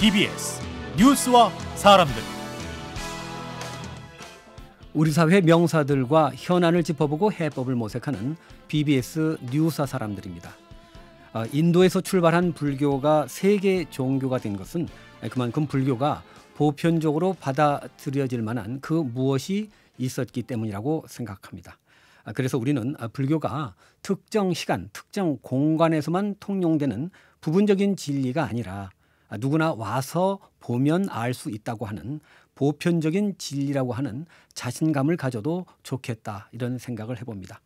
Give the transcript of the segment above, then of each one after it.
DBS 뉴스와 사람들 우리 사회 명사들과 현안을 짚어보고 해법을 모색하는 BBS 뉴사 사람들입니다. 아, 인도에서 출발한 불교가 세계 종교가 된 것은 그만큼 불교가 보편적으로 받아들여질 만한 그 무엇이 있었기 때문이라고 생각합니다. 아, 그래서 우리는 아, 불교가 특정 시간, 특정 공간에서만 통용되는 부분적인 진리가 아니라 아, 누구나 와서 보면 알 수 있다고 하는 보편적인 진리라고 하는 자신감을 가져도 좋겠다 이런 생각을 해봅니다.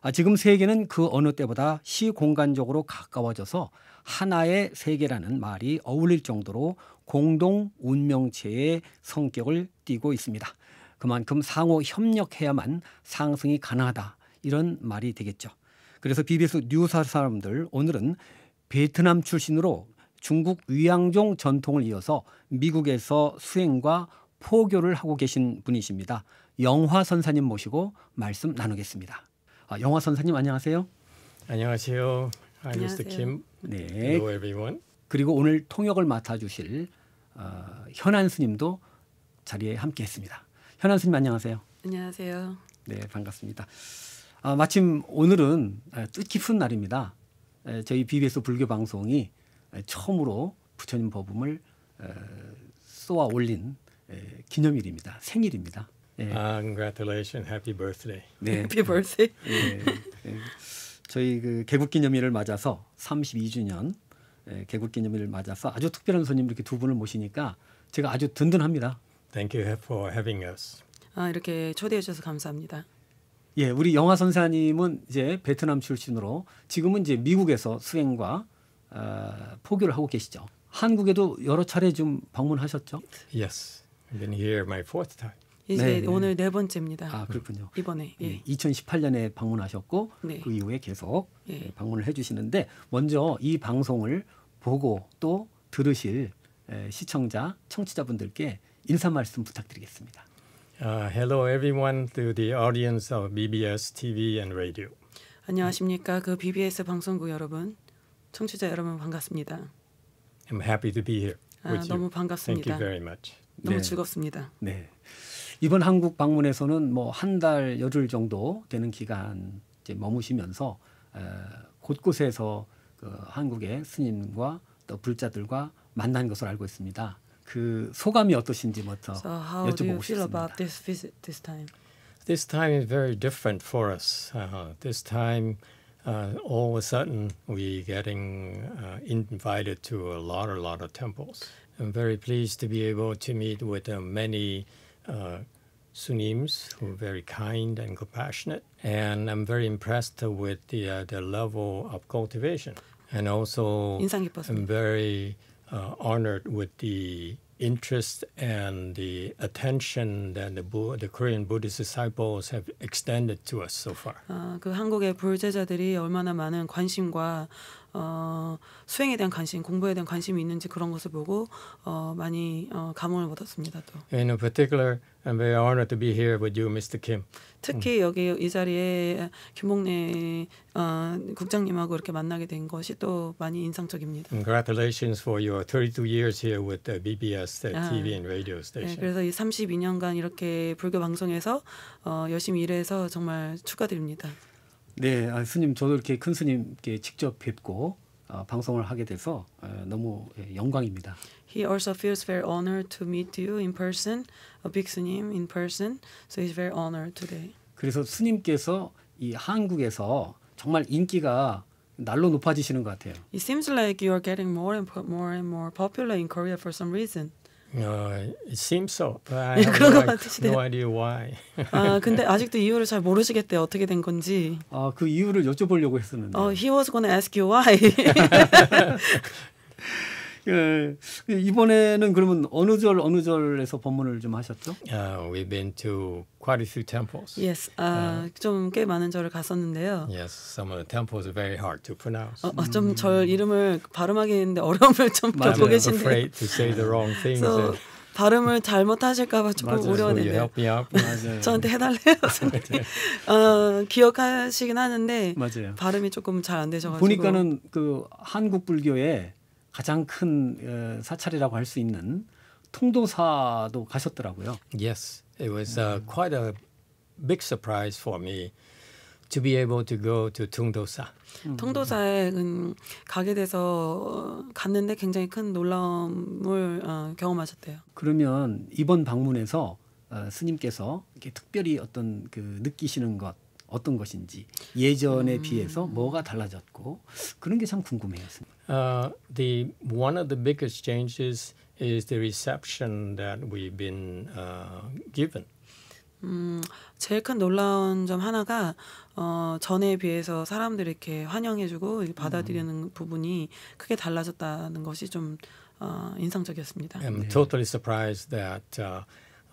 아, 지금 세계는 그 어느 때보다 시공간적으로 가까워져서 하나의 세계라는 말이 어울릴 정도로 공동 운명체의 성격을 띠고 있습니다. 그만큼 상호 협력해야만 상승이 가능하다 이런 말이 되겠죠. 그래서 BBS 뉴스 사람들 오늘은 베트남 출신으로 중국 위양종 전통을 이어서 미국에서 수행과 포교를 하고 계신 분이십니다. 영화 선사님 모시고 말씀 나누겠습니다. 아, 영화 선사님 안녕하세요. 안녕하세요. I'm Mr. Kim. 네. Hello everyone. 그리고 오늘 통역을 맡아주실 어, 현안 스님도 자리에 함께했습니다. 현안 스님 안녕하세요. 안녕하세요. 네 반갑습니다. 아, 마침 오늘은 뜻깊은 날입니다. 저희 BBS 불교 방송이 처음으로 부처님 법음을 쏘아 올린 기념일입니다. 생일입니다. 네. 아, congratulations, happy birthday. 네. happy birthday. 네. 네. 저희 그 개국기념일을 맞아서 32주년 개국기념일을 맞아서 아주 특별한 손님 이렇게 두 분을 모시니까 제가 아주 든든합니다. Thank you for having us. 아 이렇게 초대해 주셔서 감사합니다. 예, 우리 영화 선사님은 이제 베트남 출신으로 지금은 이제 미국에서 수행과 아, 포교를 하고 계시죠. 한국에도 여러 차례 좀 방문하셨죠? Yes, I've been here my fourth time. 이제 네, 네. 오늘 네 번째입니다. 아 그렇군요. 이번에 예. 2018년에 예. 방문하셨고 네. 그 이후에 계속 예. 예. 방문을 해주시는데 먼저 이 방송을 보고 또 들으실 예, 시청자 청취자분들께 인사 말씀 부탁드리겠습니다. Uh, hello everyone to the audience of BBS TV and radio. 안녕하십니까 그 BBS 방송국 여러분. 청취자 여러분 반갑습니다. I'm happy to be here. 아, 너무 반갑습니다. Thank you very much. 너무 네. 즐겁습니다. 네. 이번 한국 방문에서는 뭐 한달 열흘 정도 되는 기간 이제 머무시면서 에, 어, 곳곳에서 그 한국의 스님과 또 불자들과 만난 것을 알고 있습니다. 그 소감이 어떠신지 먼저 뭐 so 여쭤보고 싶습니다. This visit this time? This time is very different for us. Uh, this time uh, all of a sudden we getting uh, invited to a lot, a lot of temples. I'm very pleased to be able to meet with uh, many uh, Sunnis who are very kind and compassionate, and I'm very impressed with the uh, the level of cultivation, and also I'm very uh, honored with the interest and the attention that the, the Korean Buddhist disciples have extended to us so far. 아, 그 한국의 불제자들이 얼마나 많은 관심과 어, 수행에 대한 관심, 공부에 대한 관심이 있는지 그런 것을 보고 어, 많이 어, 감흥을 받았습니다. 또. In particular, I'm very honored to be here with you, Mr. Kim. 특히 여기 이 자리에 김봉래 어, 국장님하고 이렇게 만나게 된 것이 또 많이 인상적입니다. Congratulations for your 32 years here with the BBS the 아, TV and radio station. 네, 그래서 이 32년간 이렇게 불교 방송에서 어, 열심히 일해서 정말 축하드립니다. 네, 아, 스님 저도 이렇게 큰 스님께 직접 뵙고 방송을 하게 돼서 너무 영광입니다. He also feels very honored to meet you in person, a big 스님 in person. So he's very honored today. 그래서 스님께서 이 한국에서 정말 인기가 날로 높아지시는 것 같아요. It seems like you are getting more and more and more popular in Korea for some reason. Uh, it seems so. But I 그런 것 like, 같으시네요. No idea why. 아 근데 아직도 이유를 잘 모르시겠대요. 어떻게 된 건지. 아그 이유를 여쭤보려고 했었는데. 어, uh, he was gonna ask you why. 예. 예. 이번에는 그러면 어느 절 어느 절에서 법문을 좀 하셨죠? Uh, we been to quite a few temples. Yes. 아, uh, 아. 좀꽤 많은 절을 갔었는데요. Yes. Some of the temples are very hard to pronounce. 어, 어 좀절 이름을 발음하기 는데 어려움을 좀 겪고 계신데. I'm afraid to say the wrong things. So, 발음을 잘못하실까봐 조금 우려되네요. 저한테 해달래요. 어, 기억하시긴 하는데 맞아요. 발음이 조금 잘 안 되셔가지고 보니까는 그 한국 불교에 가장 큰 어, 사찰이라고 할 수 있는 통도사도 가셨더라고요. Yes, it was uh, 음. quite a big surprise for me to be able to go to 통도사. 통도사에 음. 가게 돼서 어, 갔는데 굉장히 큰 놀라움을 어, 경험하셨대요. 그러면 이번 방문에서 어, 스님께서 이렇게 특별히 어떤 그 느끼시는 것 어떤 것인지 예전에 음. 비해서 뭐가 달라졌고 그런 게 참 궁금해요. Uh, the one of the biggest changes is the reception that we've been uh, given. 음, 제일 큰 놀라운 점 하나가 어, 전에 비해서 사람들이 이렇게 환영해주고 받아들이는 음. 부분이 크게 달라졌다는 것이 좀 어, 인상적이었습니다. I'm totally surprised that uh,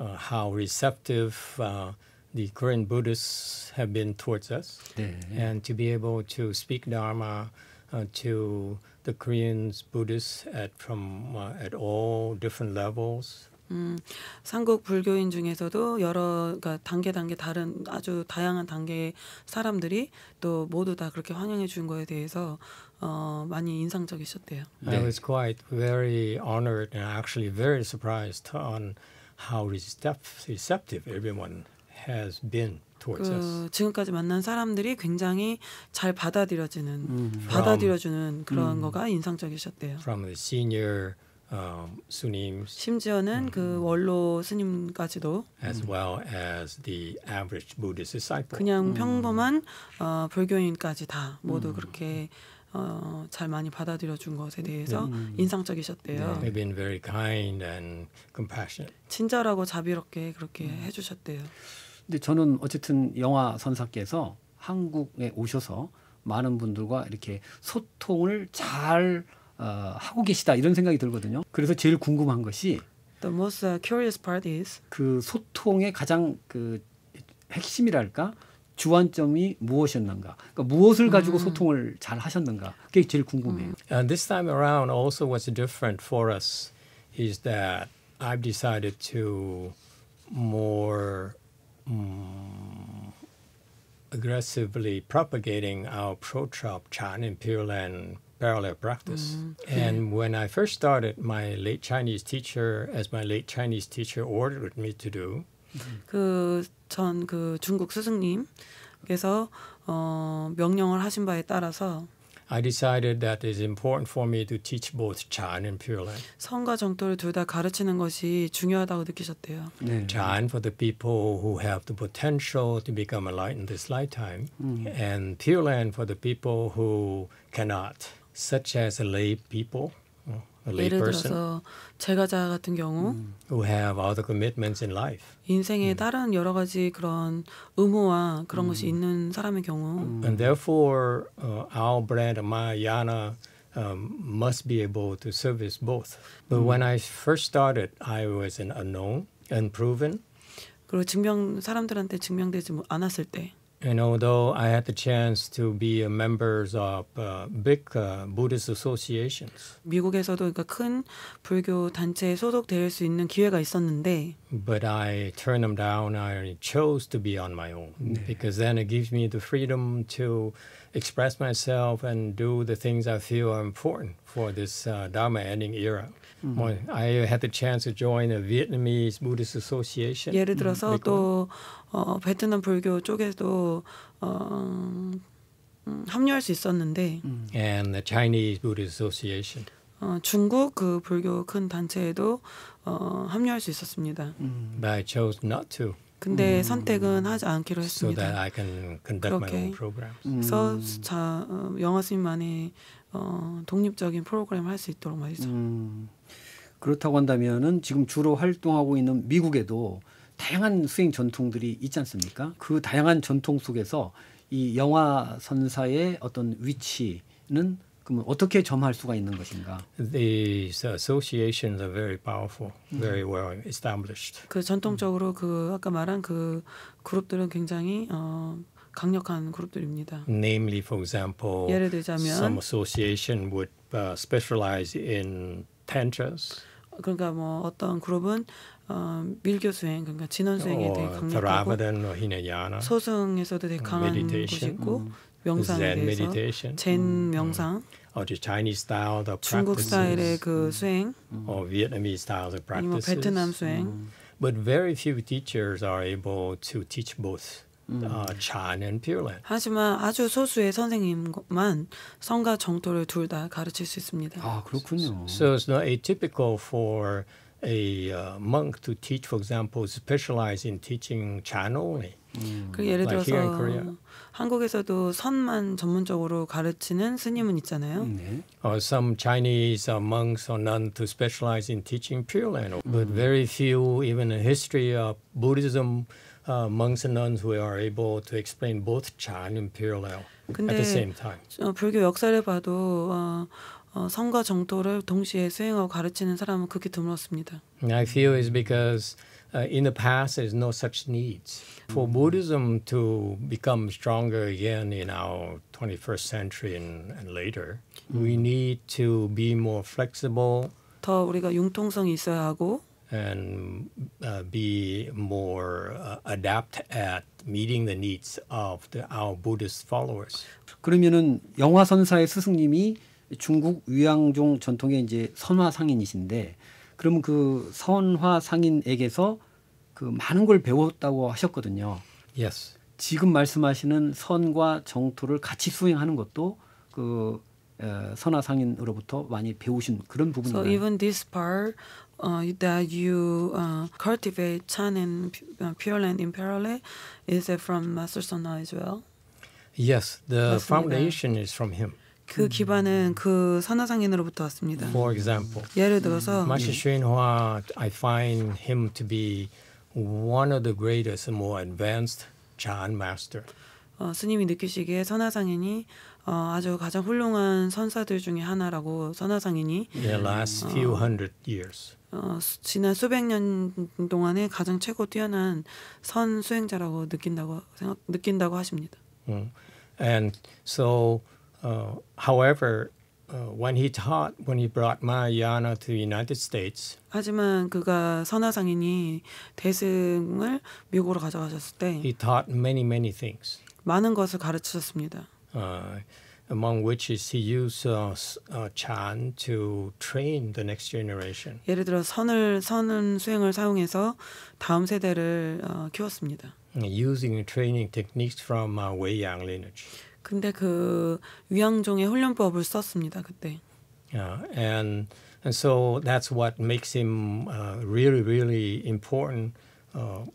uh, how receptive uh, the current Buddhists have been towards us, yeah, yeah. and to be able to speak Dharma uh, to the Koreans, Buddhists at from uh, at all different levels. 음, 삼국 불교인 중에서도 여러 그러니까 단계 단계 다른 아주 다양한 단계의 사람들이 또 모두 다 그렇게 환영해 준 거에 대해서 어, 많이 인상적이셨대요. 네. I was quite very honored and actually very surprised on how receptive everyone has been towards 그 us. 지금까지 만난 사람들이 굉장히 잘 받아들여지는 음. 받아들여주는 그런 음. 거가 인상적이셨대요. From the senior um, 스님s 심지어는 그 음. 그 원로 스님까지도 as well as the average Buddhist disciple. 그냥 음. 평범한 어, 불교인까지 다 모두 음. 그렇게 어, 잘 많이 받아들여 준 것에 대해서 음. 인상적이셨대요. t e y v been very kind and 친절하고 자비롭게 그렇게 음. 해주셨대요. 근데 저는 어쨌든 영화 선사께서 한국에 오셔서 많은 분들과 이렇게 소통을 잘 어, 하고 계시다 이런 생각이 들거든요. 그래서 제일 궁금한 것이 The most uh, curious part is 그 소통의 가장 그 핵심이랄까 주안점이 무엇이었는가? 그러니까 무엇을 가지고 음. 소통을 잘 하셨는가? 그게 제일 궁금해요. 음. And this time around, also what's different for us is that I've decided to more um, aggressively propagating our pro-trop Chan and parallel practice. Mm-hmm. And when I first started, my late Chinese teacher, as my late Chinese teacher ordered me to do, 그 전그 그 중국 스승님께서 어, 명령을 하신 바에 따라서 I decided that it's important for me to teach both Chan and Pure Land. 성과 정토를 둘 다 가르치는 것이 중요하다고 느끼셨대요. 네. Chan for the people who have the potential to become enlightened this lifetime, 음. and Pure Land for the people who cannot, such as lay people. 예를 들어서 재가자 같은 경우 who have other commitments in life. 인생에 다른 여러 가지 그런 의무와 그런 것이 있는 사람의 경우 and therefore uh, our brand Mahayana um, must be able to service both. But when I first started, I was an unknown, unproven. 그리고 증명 사람들한테 증명되지 않았을 때 And although I had the chance to be a member of uh, big uh, Buddhist associations, 미국에서도 그러니까 큰 불교 단체에 소속될 수 있는 기회가 있었는데, but I turned them down. I chose to be on my own 네. because then it gives me the freedom to express myself and do the things I feel are important for this uh, Dharma ending era. Mm-hmm. I had the chance to join a Vietnamese Buddhist Association. 예를 들어서 mm-hmm. 또 어, 베트남 불교 쪽에도 어, 음, 합류할 수 있었는데. Mm-hmm. And the Chinese Buddhist Association. 어, 중국 그 불교 큰 단체에도 어, 합류할 수 있었습니다. Mm. But I chose not to. 근데 음. 선택은 하지 않기로 했습니다. So 그렇게 해서 음. 자, 어, 영화 스님만의 어, 독립적인 프로그램을 할 수 있도록 말이죠. 음. 그렇다고 한다면은 지금 주로 활동하고 있는 미국에도 다양한 수행 전통들이 있지 않습니까? 그 다양한 전통 속에서 이 영화 선사의 어떤 위치는 그러면 어떻게 점할 수가 있는 것인가? These associations are very powerful, very well established. 그 전통적으로 그 아까 말한 그 그룹들은 굉장히 어, 강력한 그룹들입니다. Namely, for example, 예를 들자면 some association would uh, specialize in tantras. 그러니까 뭐 어떤 그룹은 어, 밀교 수행 그러니까 진원 수행에 되게 강력하고 소승에서도 되게 강한 곳이 있고 명상에 대해서 젠 명상 or the Chinese style, the 중국 스타일의 그 수행, or Vietnamese style, the practices. 베트남 수행. But very few teachers are able to teach both. 어, 차는 퓨어랜. 하지만 아주 소수의 선생님만 성과 정토를 둘 다 가르칠 수 있습니다. 아 그렇군요. So it's not atypical for a uh, monk to teach, for example, specialize in teaching Chan only. 음. 그 예를 들어서 like 한국에서도 선만 전문적으로 가르치는 스님은 있잖아요. 네. Or some Chinese uh, monks or nuns to specialize in teaching Pure Land, 음. but very few, even in history of Buddhism. uh, monks and nuns who are able to explain both Chan and parallel at the same time. 불교 역사를 봐도 어, 어, 성과 정도를 동시에 수행하고 가르치는 사람은 극히 드물었습니다. I feel is because uh, in the past there's no such needs for Buddhism to become stronger again in our 21st century and, and later. We need to be more flexible. 더 우리가 융통성이 있어야 하고 and uh, be more uh, adept at meeting the needs of the, our Buddhist followers. 그러면은 영화선사의 스승님이 중국 위양종 전통의 이제 선화 상인이신데 그러면 그 선화 상인에게서 그 많은 걸 배웠다고 하셨거든요. Yes. 지금 말씀하시는 선과 정토를 같이 수행하는 것도 그 선화상인으로부터 많이 배우신 그런 부분인가요? So even this part uh, that you uh, cultivate Chan and uh, Pure Land in parallel, is it from Master Sona as well? Yes, the 맞습니다. foundation is from him. 그 기반은 그 선화상인으로부터 왔습니다. For example, 예를 들어서 Master Shinhua, I find him to be one of the greatest, and more advanced Chan master. 어, 스님이 느끼시기에 선화상인이 어, 아주 가장 훌륭한 선사들 중에 하나라고 선화상인이 the last few hundred years. 어, 지난 수백 년 동안에 가장 최고 뛰어난 선 수행자라고 느낀다고 생각 느낀다고 하십니다. Mm. And so, uh, however, uh, when he taught, when he brought Mahayana to the United States. 하지만 그가 선화상인이 대승을 미국으로 가져가셨을 때. He taught many many things. 많은 것을 가르치셨습니다. Uh, among which is he used uh, uh, Chan to train the next generation. 예를 들어 선을 선은 수행을 사용해서 다음 세대를 어, 키웠습니다. Using training techniques from uh, Wei Yang lineage. 근데 그 위양종의 훈련법을 썼습니다 그때. Yeah, and and so that's what makes him uh, really really important uh,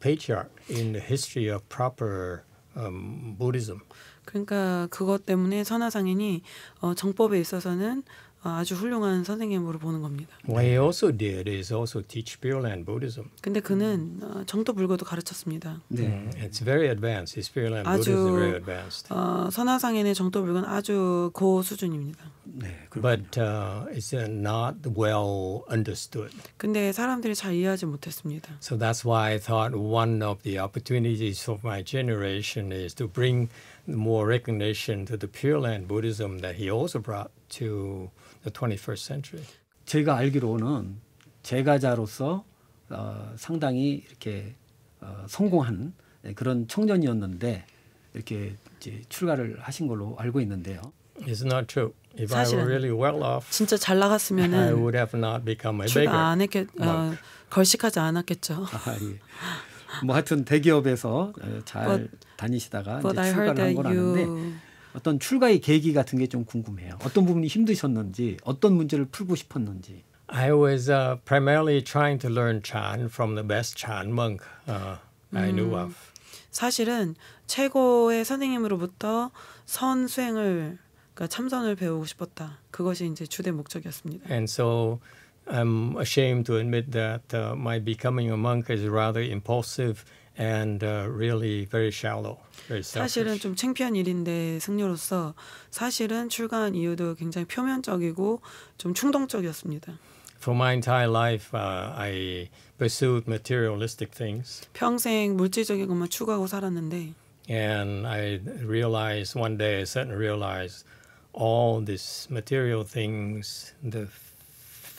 patriarch in the history of proper um, Buddhism. 그러니까 그것 때문에 선화상인이 어, 정법에 있어서는 아주 훌륭한 선생님으로 보는 겁니다. What he also did is also teach Pure Land Buddhism. 근데 그는 정토 불교도 가르쳤습니다. 네. It's very advanced. His Pure Land Buddhism is very advanced. 어, 선화상인의 정토 불교는 아주 고 수준입니다. 네. But uh, it's not well understood. 근데 사람들이 잘 이해하지 못했습니다. So that's why I thought one of the opportunities for my generation is to bring more recognition to the Pure Land Buddhism that he also brought to the 21st century. 제가 알기로는 제가자로서 어, 상당히 이렇게 어, 성공한 그런 청년이었는데 이렇게 이제 출가를 하신 걸로 알고 있는데요. It's not true. If I were really well off, 진짜 잘 나갔으면은 I would have not become a beggar. 출가 안 했겠, 어, 걸식하지 않았겠죠. 아, 예. 뭐 하여튼 대기업에서 잘 but, 다니시다가 but 이제 출가를 한 거라는데 어떤 출가의 계기 같은 게 좀 궁금해요. 어떤 부분이 힘드셨는지, 어떤 문제를 풀고 싶었는지. I was uh, primarily trying to learn Chan from the best Chan monk uh, I knew 음. of. 사실은 최고의 선생님으로부터 선 수행을 그러니까 참선을 배우고 싶었다. 그것이 이제 주된 목적이었습니다. And so I'm ashamed to admit that uh, my becoming a monk is rather impulsive and uh, really very shallow. Very 사실은 좀 창피한 일인데 승려로서 사실은 출가한 이유도 굉장히 표면적이고 좀 충동적이었습니다. For my entire life, uh, I pursued materialistic things. 평생 물질적인 것만 추구하고 살았는데. And I realized one day, I suddenly realized all these material things, the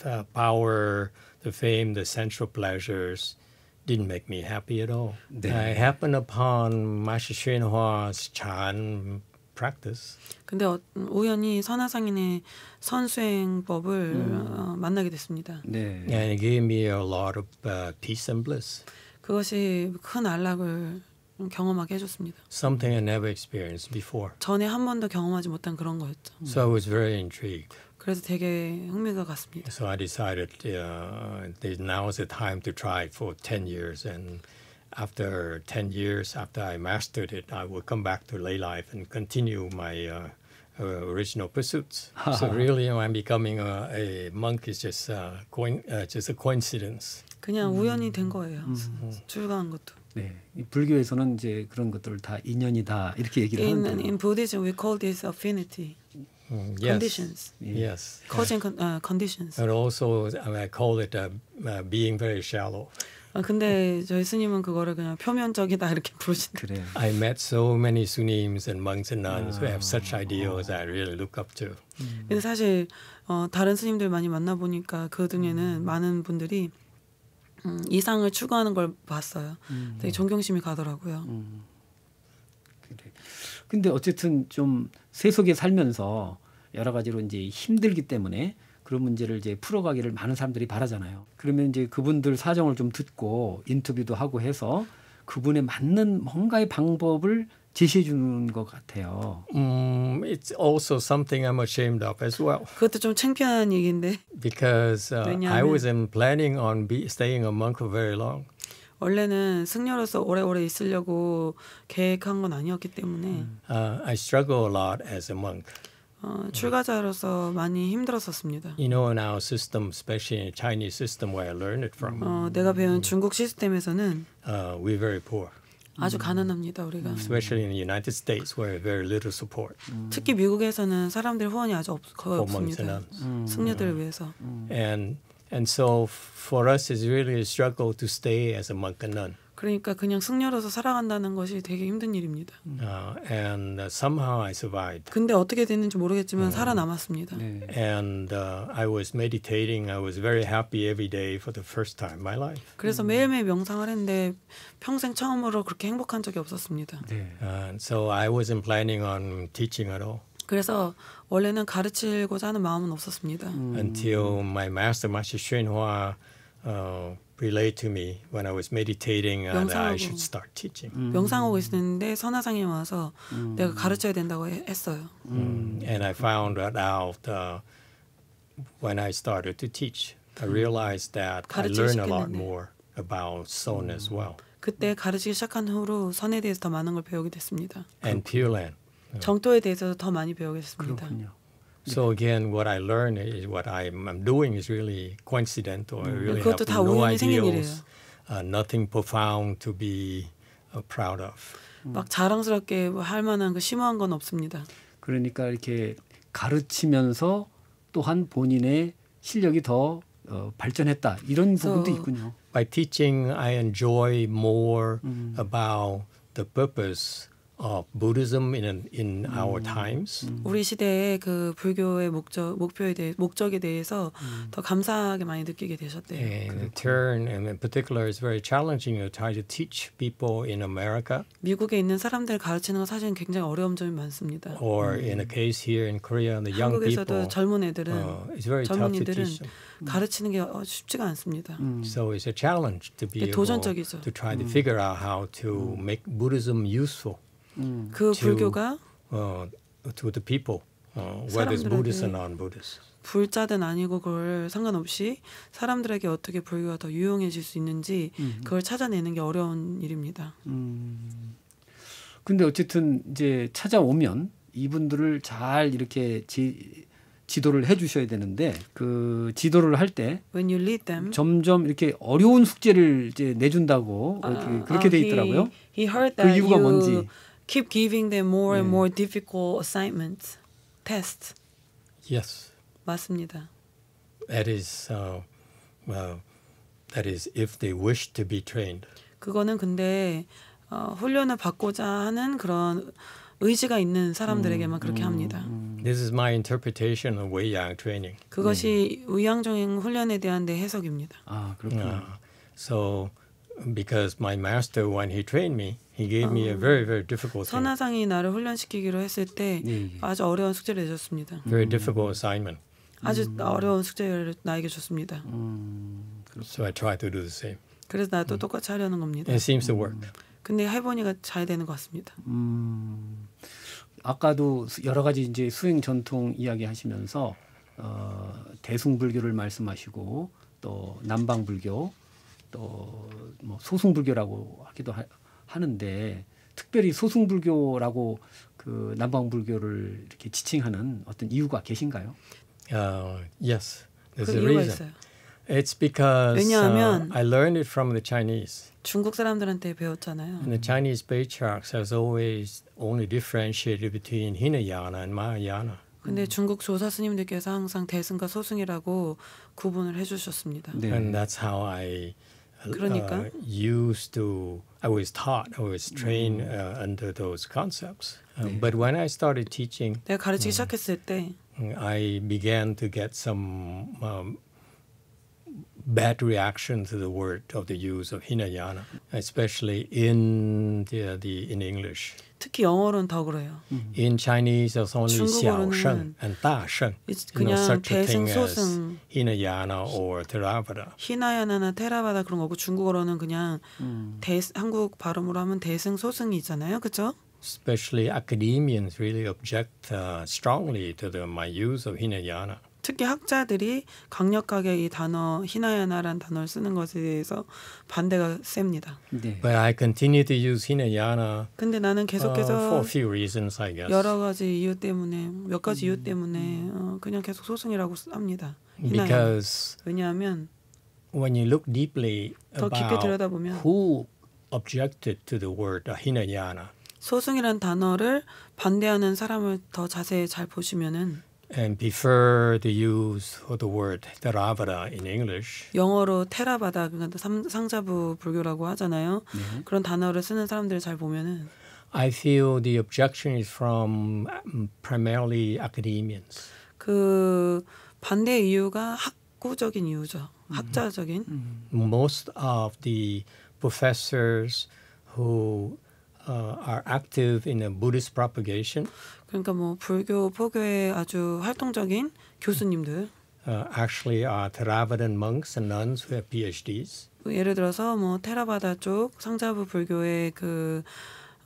wealth, uh, power, the fame, the sensual pleasures didn't make me happy at all. Damn. I happened upon Master Shinhua's Chan practice. 근데 어, 우연히 선화상인의 선수행법을 음. 어, 만나게 됐습니다. 네. And it gave me a lot of uh, peace and bliss. 그것이 큰 안락을 경험하게 해줬습니다. Something I never experienced before. 전에 한 번도 경험하지 못한 그런 거였죠. So I was very intrigued. 그래서 되게 흥미가 갔습니다. So I decided uh, now is the time to try for 10 years and after 10 years after I mastered it I will come back to lay life and continue my uh, uh original pursuits. so really you know, I'm becoming a, a monk is just uh, coin, uh, just a coincidence. 그냥 음. 우연이 된 거예요. 음. 출가한 것도. 네, 불교에서는 이제 그런 것들을 다 인연이다 이렇게 얘기를 in, 하는데. In Buddhism we call this affinity. Mm, yes. Conditions. Yes. Causing con, uh, conditions. And also, I call it uh, uh, being very shallow. 아, 근데 저희 스님은 그거를 그냥 표면적이다 이렇게 부르시더래요. I met so many Sunims and monks and nuns who have such ideals I really look up to. 근데 사실 어, 다른 스님들 많이 만나 보니까 그 중에는 많은 분들이 음, 이상을 추구하는 걸 봤어요. 되게 존경심이 가더라고요. 음. 그래. 근데 어쨌든 좀 세속에 살면서 여러 가지로 이제 힘들기 때문에 그런 문제를 이제 풀어가기를 많은 사람들이 바라잖아요. 그러면 이제 그분들 사정을 좀 듣고 인터뷰도 하고 해서 그분에 맞는 뭔가의 방법을 제시해 주는 것 같아요. u 음, it's also something I'm ashamed of as well. 그것도 좀 창피한 얘기인데. Because uh, I wasn't planning on be, staying a monk for very long. 원래는 승려로서 오래오래 있으려고 계획한 건 아니었기 때문에 uh, I struggle a lot as a monk. 어, 출가자로서 많이 힘들었었습니다. You know, in our system, especially in the Chinese system where I learned it from. 어, 내가 배운 중국 시스템에서는 uh, we're very poor. 아주 가난합니다 우리가. Especially in the United States, where very little support. 특히 미국에서는 사람들 후원이 아주 없, 거의 없습니다. 승려들을 위해서. And And so for us it's really a struggle to stay as a monk and nun. 그러니까 그냥 승려로서 살아간다는 것이 되게 힘든 일입니다. Uh, and uh, somehow I survived. 근데 어떻게 됐는지 모르겠지만 음. 살아남았습니다. 네. And uh, I was meditating. I was very happy every day for the first time in my life. 그래서 음. 매일매일 명상을 했는데 평생 처음으로 그렇게 행복한 적이 없었습니다. 네. Uh, so I wasn't planning on teaching at all. 그래서 원래는 가르치고자 하는 마음은 없었습니다. 음. Until my master 마치 쉔화 uh, relayed to me when I was meditating on that I should start teaching. 음. 명상하고 있었는데 선화상에 와서 음. 내가 가르쳐야 된다고 했어요. 음. And I found that out uh, when I started to teach. I realized that I learned a lot more about Son as well. 그때 가르치기 시작한 후로 선에 대해서 더 많은 걸 배우게 됐습니다. And Pure Land. 정토에 대해서 더 많이 배우겠습니다. 그렇군요. So again, what I learn is what I'm doing is really coincidental. I really have no ideals, uh, nothing profound to be uh, proud of. 막 자랑스럽게 할 만한 그 심오한 건 없습니다. 그러니까 이렇게 가르치면서 또한 본인의 실력이 더 어, 발전했다 이런 부분도 있군요. By teaching, I enjoy more 음. about the purpose of Buddhism in in our times. 우리 시대의 그 불교의 목적 목표에 대해 목적에 대해서 더 감사하게 많이 느끼게 되셨대요. And the turn and in particular is very challenging to try to teach people in America. 미국에 있는 사람들 가르치는 건 사실 굉장히 어려운 점이 많습니다. Or in a case here in Korea, the young people. 한국에서도 젊은 애들은 uh, 젊은이들은 가르치는 게 쉽지가 않습니다. So it's a challenge to be able 도전적이죠. to try to figure out how to make Buddhism useful. 음. 그 to, 불교가 어, to the people, 어, whether it's Buddhist or non-Buddhist. 불자든 아니고 그걸 상관없이 사람들에게 어떻게 불교가 더 유용해질 수 있는지 음. 그걸 찾아내는 게 어려운 일입니다. 음. 근데 어쨌든 이제 찾아오면 이분들을 잘 이렇게 지, 지도를 해주셔야 되는데 그 지도를 할때 점점 이렇게 어려운 숙제를 이제 내준다고 uh, 그렇게 돼 아, 있더라고요. He, he 그 이유가 뭔지. keep giving them more and more difficult assignments, tests. Yes. 맞습니다. That is, uh, well, that is if they wish to be trained. 그거는 근데 어, 훈련을 받고자 하는 그런 의지가 있는 사람들에게만 그렇게 합니다. This is my interpretation of Weiyang training. 그것이 위양종 훈련에 대한 내 해석입니다. 아 그렇구나. Uh, so because my master when he trained me he gave 아, me a 아. very very difficult 선화상이 나를 훈련시키기로 했을 때 예, 예. 아주 어려운 숙제를 내줬습니다. Very difficult assignment. 아주 음. 어려운 숙제를 나에게 줬습니다. 음, so I try to do the same. 그래서 나도 음. 똑같이 하려는 겁니다. It seems to work. 음. 근데 해보니까 잘 되는 것 같습니다. 음, 아까도 여러 가지 이제 수행 전통 이야기하시면서 어, 대승불교를 말씀하시고 또 남방불교 또뭐 소승불교라고 하기도 하, 하는데 특별히 소승불교라고 그 남방불교를 이렇게 지칭하는 어떤 이유가 계신가요? Uh, yes, there's a reason. It's because 왜냐하면 uh, I learned it from the Chinese. 중국 사람들한테 배웠잖아요. And the Chinese patriarchs has always only differentiated between Hinayana and Mahayana. 근데 음. 중국 조사 스님들께서 항상 대승과 소승이라고 구분을 해주셨습니다. 네. And that's how I 그러니까. Uh, used to I was taught, I was trained uh, under those concepts. Um, but when I started teaching, 내가 가르치기 시작했을 때, I began to get some um, bad reaction to the word of the use of Hinayana, especially in the, the in English. 특히 영어로는 더 그래요. Mm-hmm. In Chinese, there's only 小圣 and 大圣. 그냥 no such 대승, thing As Hinayana or Theravada. 히나야나나 테라바다 그런 거고 중국어로는 그냥 음. Mm. 대, 한국 발음으로 하면 대승 소승이잖아요, 그렇죠? Especially academians really object uh, strongly to the, my use of Hinayana. 특히 학자들이 강력하게 이 단어 히나야나란 단어를 쓰는 것에 대해서 반대가 셉니다. 네. But I continue to use 히나야나. 근데 나는 계속해서 uh, for a few reasons, I guess. 여러 가지 이유 때문에 몇 가지 이유 음, 때문에 음. 어, 그냥 계속 소승이라고 합니다. 히나야나. Because 왜냐하면 when you look deeply 더 깊게 들여 who objected to the word 히나야나 소승이란 단어를 반대하는 사람을 더 자세히 잘 보시면은 and prefer the use of the word theravada in English. 영어로 테라바다 그러니까 상자부 불교라고 하잖아요. Mm-hmm. 그런 단어를 쓰는 사람들을 잘 보면은 I feel the objection is from primarily academians. 그 반대 이유가 학구적인 이유죠. 학자적인. Mm-hmm. Most of the professors who uh, are active in the Buddhist propagation. 그러니까 뭐 불교 포교에 아주 활동적인 교수님들. Uh, actually, are Theravadan monks and nuns who have PhDs. 예를 들어서 뭐 테라바다 쪽 상자부 불교의 그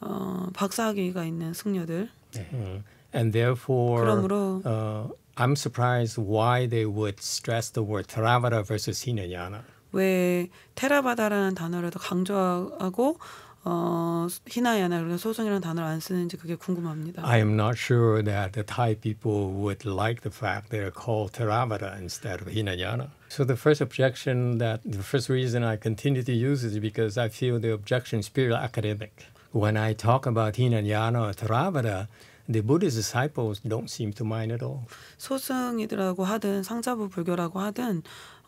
어, 박사학위가 있는 승려들. 네. 음. And therefore, 그러므로 uh, I'm surprised why they would stress the word Theravada versus Hinayana. 왜 테라바다라는 단어를 더 강조하고 어, 히나야나 우리가 소정이라는 단어를 안 쓰는지 그게 궁금합니다. I am not sure that the Thai people would like the fact they are called Theravada instead of Hinayana. So the first objection that the first reason I continue to use is because I feel the objection is purely academic. When I talk about Hinayana or Theravada, the Buddhist disciples don't seem to mind at all. 소승이들하고 하든 상자부 불교라고 하든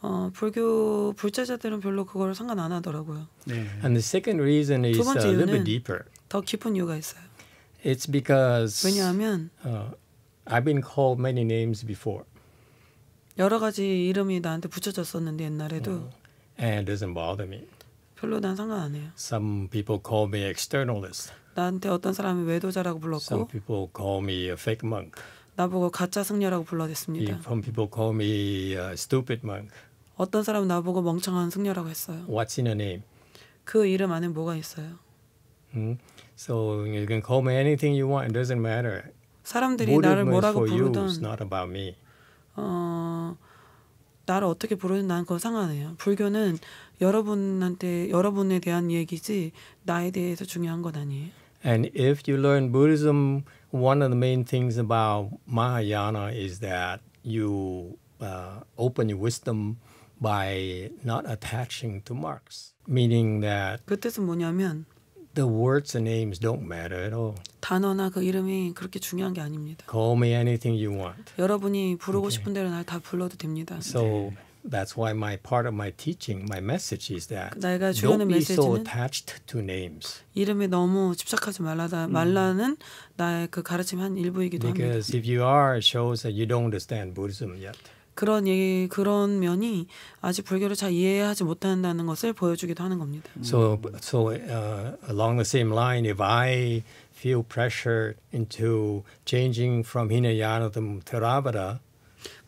어, 불교 불제자들은 별로 그걸 상관 안 하더라고요. 네. And the second reason is a little bit deeper. 더 깊은 이유가 있어요. It's because 왜냐하면 uh, I've been called many names before. 여러 가지 이름이 나한테 붙여졌었는데 옛날에도. Uh, and it doesn't bother me. 별로 난 상관 안 해요. Some people call me externalist. 나한테 어떤 사람이 외도자라고 불렀고. Some people call me a fake monk. 나보고 가짜 승려라고 불러댔습니다. Some people call me a stupid monk. 어떤 사람은 나보고 멍청한 숙녀라고 했어요. What's in her name? 그 이름 안에 뭐가 있어요? 음. So you can call me anything you want. It doesn't matter. 사람들이 나를 뭐라고 부르든 not about me. 어, 나를 어떻게 부르든 난 그건 상관해요. 불교는 여러분한테 여러분에 대한 얘기지 나에 대해서 중요한 건 아니에요. And if you learn Buddhism, one of the main things about Mahayana is that you uh, open your wisdom by not attaching to marks, meaning that 그 뜻은 뭐냐면 the words and names don't matter at all. 단어나 그 이름이 그렇게 중요한 게 아닙니다. Call me anything you want. 여러분이 부르고 okay. 싶은 대로 날다 불러도 됩니다. So 네. that's why my part of my teaching, my message is that 내가 주는 메시지는 so attached to names. 이름에 너무 집착하지 말라다 말라는 나의 그 가르침 한 일부이기도 Because 합니다. Because if you are, it shows that you don't understand Buddhism yet. 그런 얘기 그런 면이 아직 불교를 잘 이해하지 못한다는 것을 보여주기도 하는 겁니다. So so uh, along the same line, if I feel pressured into changing from Hinayana to Theravada.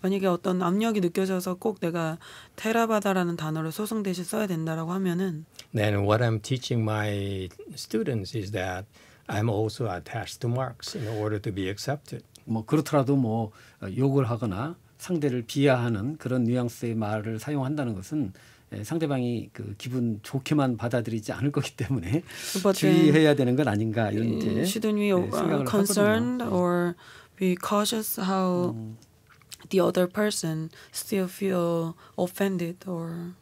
만약에 어떤 압력이 느껴져서 꼭 내가 테라바다라는 단어를 소승 대신 써야 된다라고 하면은 then what I'm teaching my students is that I'm also attached to marks in order to be accepted. 뭐 그렇더라도 뭐 욕을 하거나 상대를 비하하는 그런 뉘앙스의 말을 사용한다는 것은 상대방이 그 기분 좋게만 받아들이지 않을 거기 때문에 주의해야 되는 건 아닌가 이런 이제 Shouldn't we 생각을 concerned 하거든요. or be cautious how 음. the other person still feel offended or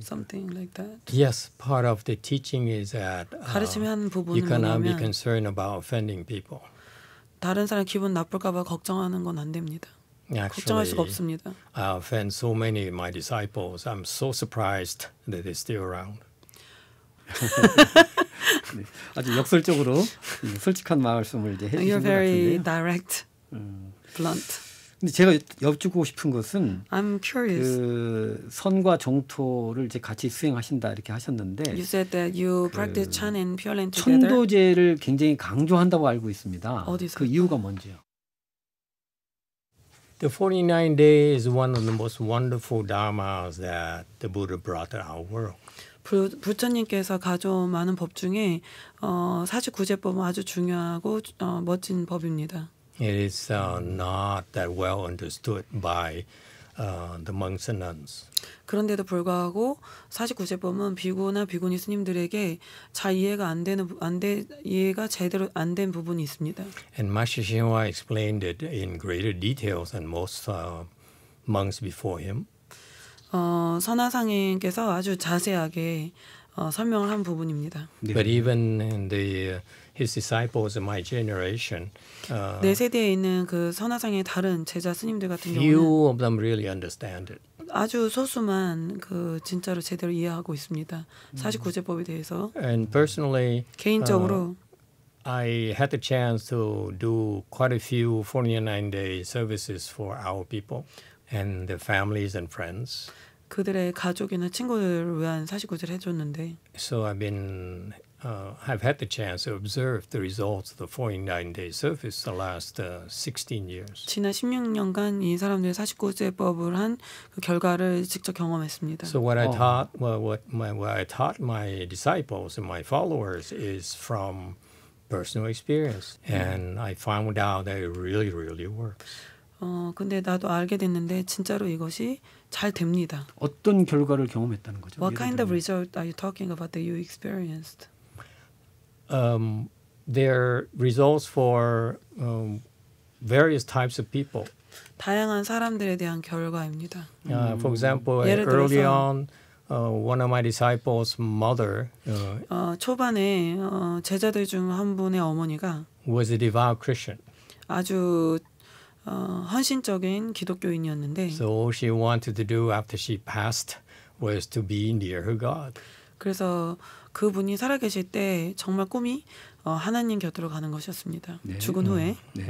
something like that? Yes, part of the teaching is that uh, you cannot be concerned about offending people. 다른 사람 기분 나쁠까 봐 걱정하는 건 안 됩니다. 걱정할 수가 없습니다. I've found so many of my disciples. I'm so surprised that they're still around. 네, 아주 역설적으로 솔직한 말씀을 이제 해주신 You're 것 very 같은데요. direct, 음. blunt. 근데 제가 여쭙고 싶은 것은 I'm curious. 그 선과 정토를 이제 같이 수행하신다 이렇게 하셨는데 You said that you practice 그 Chan and Pure Land together. 천도제를 굉장히 강조한다고 알고 있습니다. 어디서? 그 이유가 뭔지요? The 49 day is one of the most wonderful dharmas that the Buddha brought to our world. 부, 부처님께서 가져온 많은 법 중에 어, 49제법은 아주 중요하고 어, 멋진 법입니다. It is uh, not that well understood by 어, the monks and nuns. 그런데도 불구하고 49제법은 비구나 비구니 스님들에게 잘 이해가 안 되는 안돼 이해가 제대로 안 된 부분이 있습니다. And Master Shenhua explained it in greater detail than most uh, monks before him. 어, 선화상인께서 아주 자세하게 어, 설명을 한 부분입니다. But even in the uh, his disciples in my generation. Uh, 내 세대에 있는 그 선화상의 다른 제자 스님들 같은 few of them really understand it. 아주 소수만 그 진짜로 제대로 이해하고 있습니다. 49제법에 대해서 And personally, 개인적으로 uh, I had the chance to do quite a few 49 day services for our people and their families and friends. 그들의 가족이나 친구들을 위한 49제를 해줬는데 So I've been uh, have had the chance to observe the results of the 49-day service the last uh, 16 years. 지난 16년간 이 사람들의 49제법을 한그 결과를 직접 경험했습니다. So what I oh. taught, well, what, my, what I taught my disciples and my followers is from personal experience, mm-hmm. and I found out that it really, really works. 어, 근데 나도 알게 됐는데 진짜로 이것이 잘 됩니다. 어떤 결과를 경험했다는 거죠? What kind of result are you talking about that you experienced? um, their results for um, various types of people. 다양한 사람들에 대한 결과입니다. Uh, for example, early on, uh, one of my disciples' mother. Uh, 어, 초반에 어, 제자들 중 한 분의 어머니가 was a devout Christian. 아주 어, 헌신적인 기독교인이었는데. So all she wanted to do after she passed was to be near her God. 그래서 그분이 살아계실 때 정말 꿈이 어, 하나님 곁으로 가는 것이었습니다. 네. 죽은 후에. 네.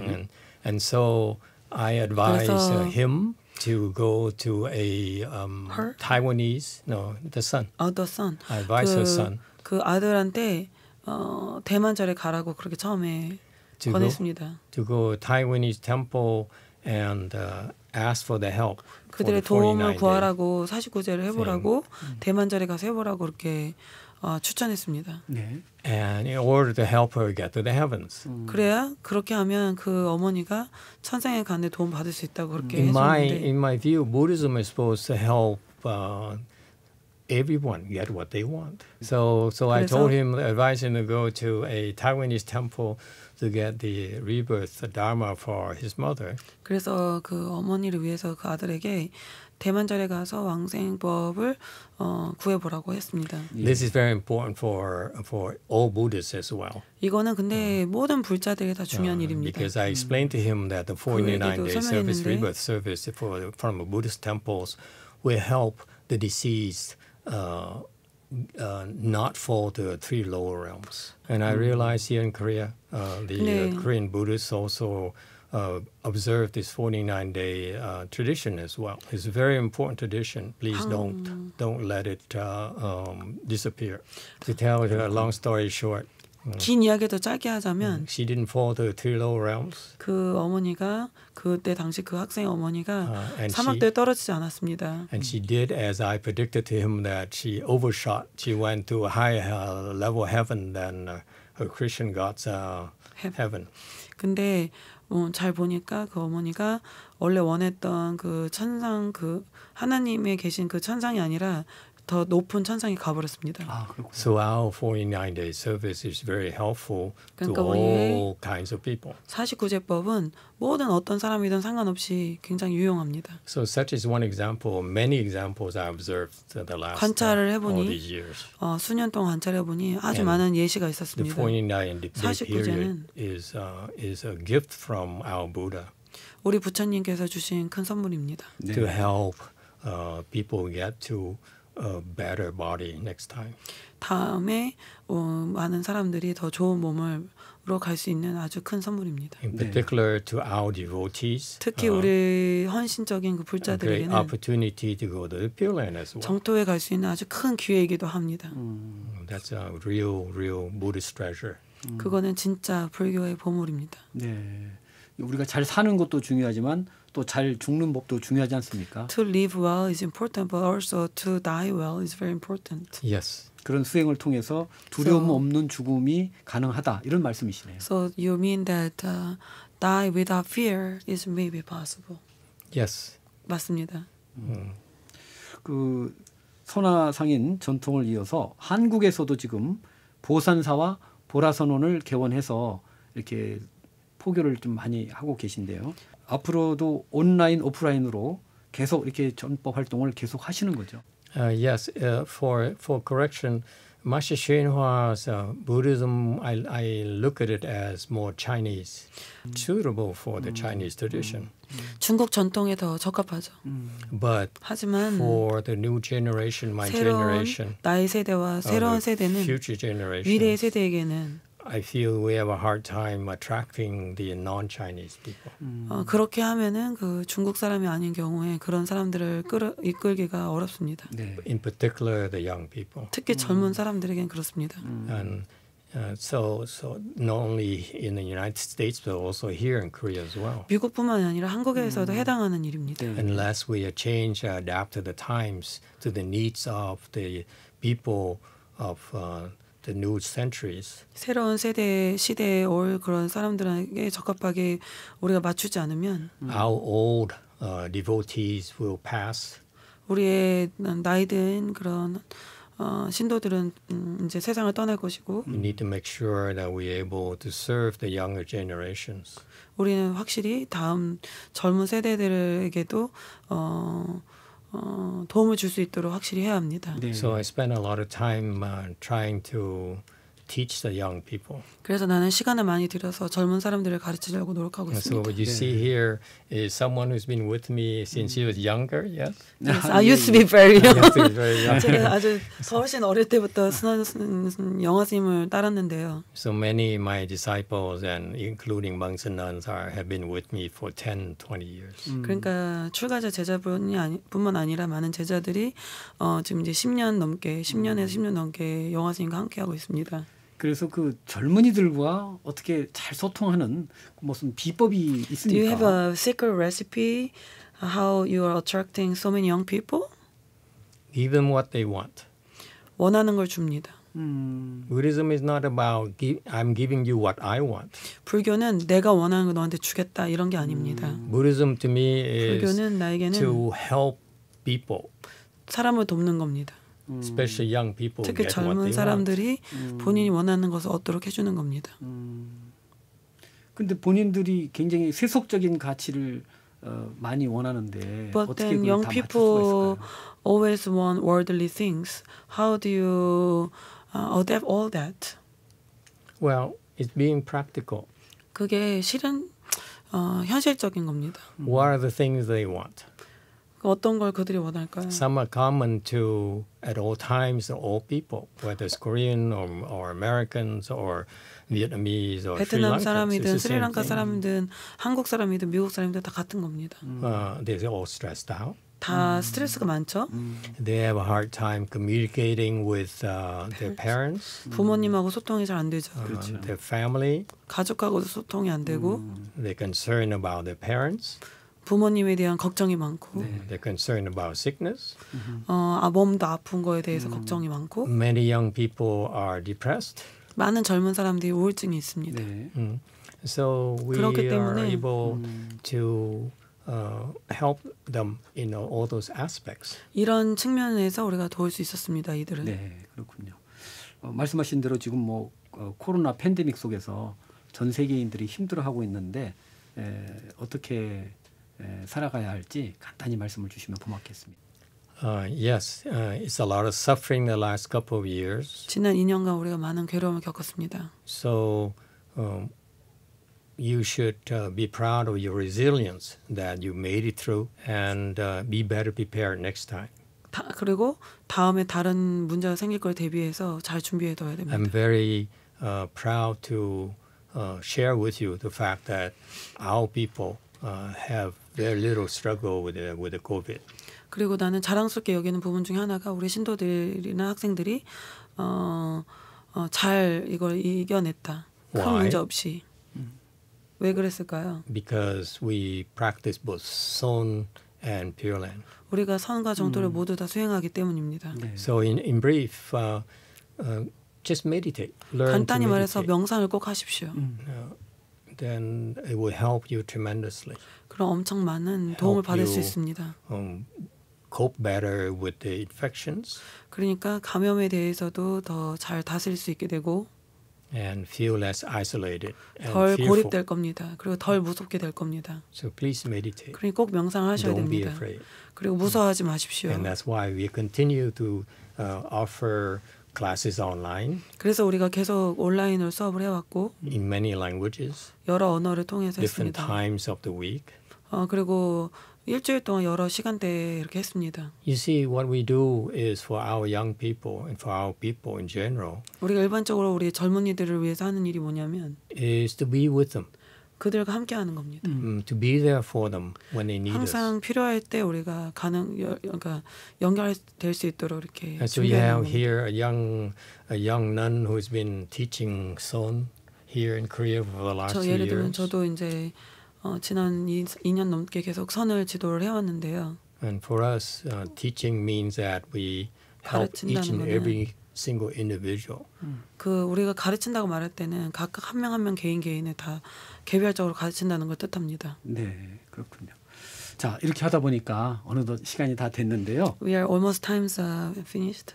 And so I advise him to go to a um, her? Taiwanese, no, the son. 아, the son. I advise 그, her son. 그 아들한테 어, 대만절에 가라고 그렇게 처음에 to 권했습니다. Go, to go Taiwanese temple and uh, ask for the help. 그들의 도움을 구하라고 49제를 해보라고 음. 대만절에 가서 해보라고 그렇게 어, 추천했습니다. 네. And in order to help her get to the heavens. 음. 그래야 그렇게 하면 그 어머니가 천상에 가는데 도움 받을 수 있다고 그렇게 음. 해주는데. In my in my view, Buddhism is supposed to help. Uh, everyone get what they want. So so I told him, advised him to go to a Taiwanese temple to get the rebirth the Dharma for his mother. 그래서 그 어머니를 위해서 그 아들에게 대만절에 가서 왕생법을 어, 구해보라고 했습니다. This is very important for for all Buddhists as well. 이거는 근데 모든 불자들이 다 중요한 일입니다. Because I explained to him that the 499-day service, rebirth service for from Buddhist temples will help the deceased. Uh, uh, not fall to the three lower realms. And I realize here in Korea, uh, the uh, Korean Buddhists also Uh, observe this 49 day uh, tradition as well. It's a very important tradition. Please um. don't oh. don't let it uh, um, disappear. To tell a long story short, mm. 긴 이야기도 짧게 하자면 mm, she didn't fall to the low realms. 그 어머니가 그때 당시 그 학생의 어머니가 uh, 사막대에 떨어지지 않았습니다. And she did as I predicted to him that she overshot. She went to a higher level heaven than uh, her Christian gods uh, heaven. 근데 어, 잘 보니까 그 어머니가 원래 원했던 그 천상 그 하나님의 계신 그 천상이 아니라 더 높은 천상에 가버렸습니다. 아, so our 49-day service is very helpful 그러니까 to all kinds of people. 49제법은 모든 어떤 사람이든 상관없이 굉장히 유용합니다. So such is one example. Many examples I observed the last 관찰을 해보니 all these years. 어, 수년 동안 관찰해 보니 아주 And 많은 예시가 있었습니다. The 49-day period is uh, is a gift from our Buddha. 우리 부처님께서 주신 큰 선물입니다. 네. To help uh, people get to a better body next time. 다음에 어, 많은 사람들이 더 좋은 몸을로 갈 수 있는 아주 큰 선물입니다. In particular 네. to our devotees. 특히 uh, 우리 헌신적인 그 불자들에게는 opportunity to go to the Pure Land as well. 정토에 갈 수 있는 아주 큰 기회이기도 합니다. 음, that's a real, real Buddhist treasure. 음. 그거는 진짜 불교의 보물입니다. 네, 우리가 잘 사는 것도 중요하지만. 또잘 죽는 법도 중요하지 않습니까? To live well is important, but also to die well is very important. Yes. 그런 수행을 통해서 두려움 so, 없는 죽음이 가능하다 이런 말씀이시네요. So you mean that uh, die without fear is maybe possible? Yes. 맞습니다. 음. 그 선화상인 전통을 이어서 한국에서도 지금 보산사와 보라선원을 개원해서 이렇게 포교를 좀 많이 하고 계신데요. 앞으로도 온라인 오프라인으로 계속 이렇게 전법 활동을 계속 하시는 거죠. Uh, yes, uh, for for correction, Master Shenhua's uh, Buddhism, I, I look at it as more Chinese, suitable for the Chinese tradition. 중국 전통에 더 적합하죠. But 하지만 for the new generation, my generation, 나의 세대와 새로운 세대는 future generation, 미래의 세대에게는 I feel we have a hard time attracting the non-Chinese people. 어, 그렇게 하면은 그 중국 사람이 아닌 경우에 그런 사람들을 끌어 이끌기가 어렵습니다. 네. In particular, the young people. 특히 젊은 사람들에겐 그렇습니다. And uh, so, so not only in the United States but also here in Korea as well. 미국뿐만 아니라 한국에서도 해당하는 일입니다. Unless we change, adapt to the times, to the needs of the people of. Uh, the new centuries. 새로운 세대 시대에 올 그런 사람들에게 적합하게 우리가 맞추지 않으면 our old uh, devotees will pass. 우리의 나이든 그런 어, 신도들은 음, 이제 세상을 떠날 것이고. We need to make sure that we're able to serve the younger generations. 우리는 확실히 다음 젊은 세대들에게도 어, 어, 도움을 줄 수 있도록 확실히 해야 합니다. 네. So I spent a lot of time uh, trying to teach the young people. 그래서 나는 시간을 많이 들여서 젊은 사람들을 가르치려고 노력하고 있습니다. So what you see here is someone who's been with me since he was younger. Yes. yes I used to be very young. 제가 아주 더 훨씬 어릴 때부터 영화님을 따랐는데요. So many my disciples and including monks and nuns are, have been with me for 10, 20 years. 음. 그러니까 출가자 제자분이 아니, 뿐만 아니라 많은 제자들이 어, 지금 이제 10년 넘게 10년에서 10년 넘게 영화님과 함께하고 있습니다. 그래서 그 젊은이들과 어떻게 잘 소통하는 무슨 비법이 있습니까? Do you have a secret recipe how you are attracting so many young people? Give them what they want. 원하는 걸 줍니다. 음. Buddhism is not about give, I'm giving you what I want. 불교는 내가 원하는 거 너한테 주겠다 이런 게 아닙니다. 음. Buddhism to me is 불교는 나에게는 to help people. 사람을 돕는 겁니다. Especially young people 특히 젊은 사람들이 본인이 원하는 것을 얻도록 해주는 겁니다. 근데 본인들이 굉장히 세속적인 가치를 어, 많이 원하는데 But 어떻게 then young people always want worldly things. How do you uh, adapt all that? Well, it's being practical. 그게 실은 어, 현실적인 겁니다. What are the things they want? 어떤 걸 그들이 원할까요? Some are common to at all times all people, whether it's Korean or, or Americans or Vietnamese or 베트남 사람이든 스리랑카 사람이든 한국 사람이든 미국 사람이든 다 같은 겁니다. Uh, they're all stressed out. 다 음. 스트레스가 많죠. 음. They have a hard time communicating with uh, their parents. 부모님하고 소통이 잘 안 되죠. Uh, their family. 가족하고도 소통이 안 되고. They're concerned about their parents. 부모님에 대한 걱정이 많고 네. They're concerned about sickness. 음. 어, 아, 몸도 아픈 거에 대해서 음. 걱정이 많고 Many young people are depressed. 많은 젊은 사람들이 우울증이 있습니다. 네. 음. So we 그렇기 때문에 are able 음. to uh, help them in all those aspects. 이런 측면에서 우리가 도울 수 있었습니다. 이들은. 네, 그렇군요. 어, 말씀하신 대로 지금 뭐 어, 코로나 팬데믹 속에서 전 세계인들이 힘들어하고 있는데 에, 어떻게 살아가야 할지 간단히 말씀을 주시면 고맙겠습니다. Uh, yes, uh, it's a lot of suffering the last couple of years. 지난 2년간 우리가 많은 괴로움을 겪었습니다. So um, you should uh, be proud of your resilience that you made it through and uh, be better prepared next time. 다, 그리고 다음에 다른 문제가 생길 걸 대비해서 잘 준비해 둬야 됩니다. I'm very uh, proud to uh, share with you the fact that our people uh, have their little struggle with the, with the COVID. 그리고 나는 자랑스럽게 여기는 부분 중에 하나가 우리 신도들이나 학생들이 어, 어, 잘 이걸 이겨냈다. 큰 Why? 문제 없이. 왜 그랬을까요? Because we practice both son and pure land. 우리가 선과 정도를 음. 모두 다 수행하기 때문입니다. 네. So in in brief, uh, uh, just meditate. Learn 간단히 to meditate. 말해서 명상을 꼭 하십시오. 음. Uh, then it will help you tremendously. 그럼 엄청 많은 도움을 받을 수 있습니다. Um, cope better with the infections. 그러니까 감염에 대해서도 더 잘 다스릴 수 있게 되고 and feel less isolated and 덜 fearful. 고립될 겁니다. 그리고 덜 무섭게 될 겁니다. So please meditate. 그러니 꼭 명상하셔야 Don't 됩니다. Be afraid. 그리고 무서워하지 마십시오. And that's why we continue to uh, offer classes online. 그래서 우리가 계속 온라인으로 수업을 해왔고 in many languages. 여러 언어를 통해서 different 했습니다. times of the week. 어, 그리고 일주일 동안 여러 시간대에 이렇게 했습니다. You see, what we do is for our young people and for our people in general. 우리가 일반적으로 우리 젊은이들을 위해서 하는 일이 뭐냐면 is to be with them. 그들과 함께하는 겁니다. 음, to be there for them when they need 항상 us. 필요할 때 우리가 가능 그러니까 연결될 수 있도록 이렇게. And so you have here a young a young nun who's been teaching son here in Korea for the last 저 years. 예를 들면 저도 이제 어, 지난 2, 2년 넘게 계속 선을 지도를 해왔는데요. And for us, uh, teaching means that we help each and every single individual. 음. 그 우리가 가르친다고 말할 때는 각각 한 명 한 명 개인 개인을 다 개별적으로 가르친다는 걸 뜻합니다. 네, 그렇군요. 자 이렇게 하다 보니까 어느덧 시간이 다 됐는데요. We are almost times uh, finished.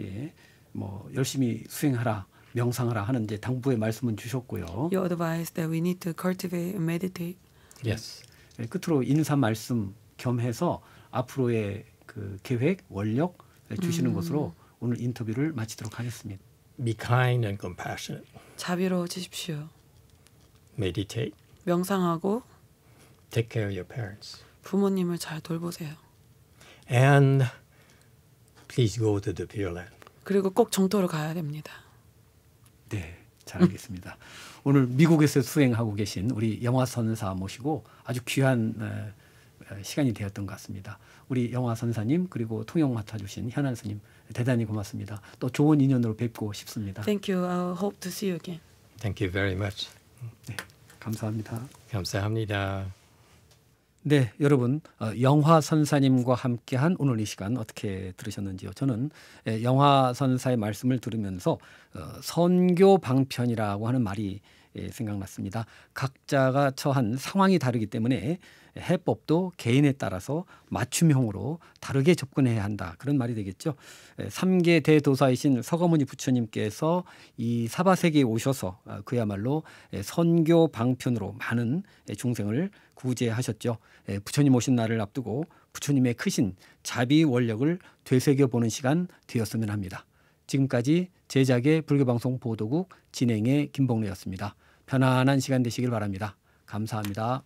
예, 뭐 열심히 수행하라, 명상하라 하는 이제 당부의 말씀은 주셨고요. Your advice that we need to cultivate and meditate. Yes. 예, 끝으로 인사 말씀 겸해서 앞으로의 그 계획, 원력 네, 주시는 음. 것으로 오늘 인터뷰를 마치도록 하겠습니다. Be kind and compassionate. 자비로워지십시오. Meditate. 명상하고. Take care of your parents. 부모님을 잘 돌보세요. And please go to the Pure Land. 그리고 꼭 정토로 가야 됩니다. 네, 잘 알겠습니다. 오늘 미국에서 수행하고 계신 우리 영화 선사 모시고 아주 귀한. 에, 어, 시간이 되었던 것 같습니다. 우리 영화 선사님 그리고 통역 맡아주신 현안 스님 대단히 고맙습니다. 또 좋은 인연으로 뵙고 싶습니다. Thank you. I hope to see you again. Thank you very much. 네, 감사합니다. 감사합니다. 네, 여러분 어, 영화 선사님과 함께한 오늘 이 시간 어떻게 들으셨는지요? 저는 예, 영화 선사의 말씀을 들으면서 어, 선교 방편이라고 하는 말이 예, 생각났습니다. 각자가 처한 상황이 다르기 때문에 해법도 개인에 따라서 맞춤형으로 다르게 접근해야 한다. 그런 말이 되겠죠. 3계 예, 대도사이신 서거모니 부처님께서 이 사바세계에 오셔서 아, 그야말로 예, 선교 방편으로 많은 예, 중생을 구제하셨죠. 부처님 오신 날을 앞두고 부처님의 크신 자비 원력을 되새겨보는 시간 되었으면 합니다. 지금까지 제작의 불교방송 보도국 진행의 김봉래였습니다. 편안한 시간 되시길 바랍니다. 감사합니다.